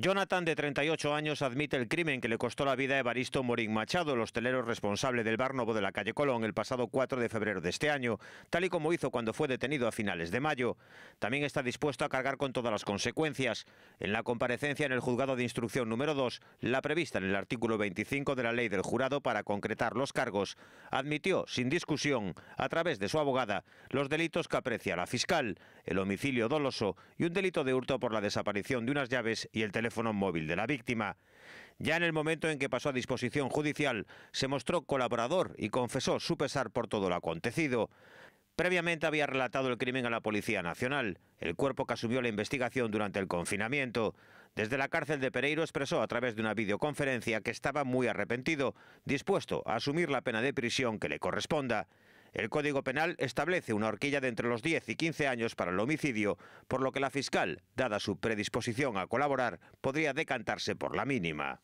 Jonathan, de 38 años, admite el crimen que le costó la vida a Evaristo Morín Machado, el hostelero responsable del bar Novo de la calle Colón, el pasado 4 de febrero de este año, tal y como hizo cuando fue detenido a finales de mayo. También está dispuesto a cargar con todas las consecuencias. En la comparecencia en el juzgado de instrucción número 2, la prevista en el artículo 25 de la ley del jurado para concretar los cargos, admitió, sin discusión, a través de su abogada, los delitos que aprecia la fiscal, el homicidio doloso y un delito de hurto por la desaparición de unas llaves y el teléfono teléfono móvil de la víctima. Ya en el momento en que pasó a disposición judicial, se mostró colaborador y confesó su pesar por todo lo acontecido. Previamente había relatado el crimen a la Policía Nacional, el cuerpo que asumió la investigación durante el confinamiento. Desde la cárcel de Pereiro expresó a través de una videoconferencia que estaba muy arrepentido, dispuesto a asumir la pena de prisión que le corresponda. El Código Penal establece una horquilla de entre los 10 y 15 años para el homicidio, por lo que la fiscal, dada su predisposición a colaborar, podría decantarse por la mínima.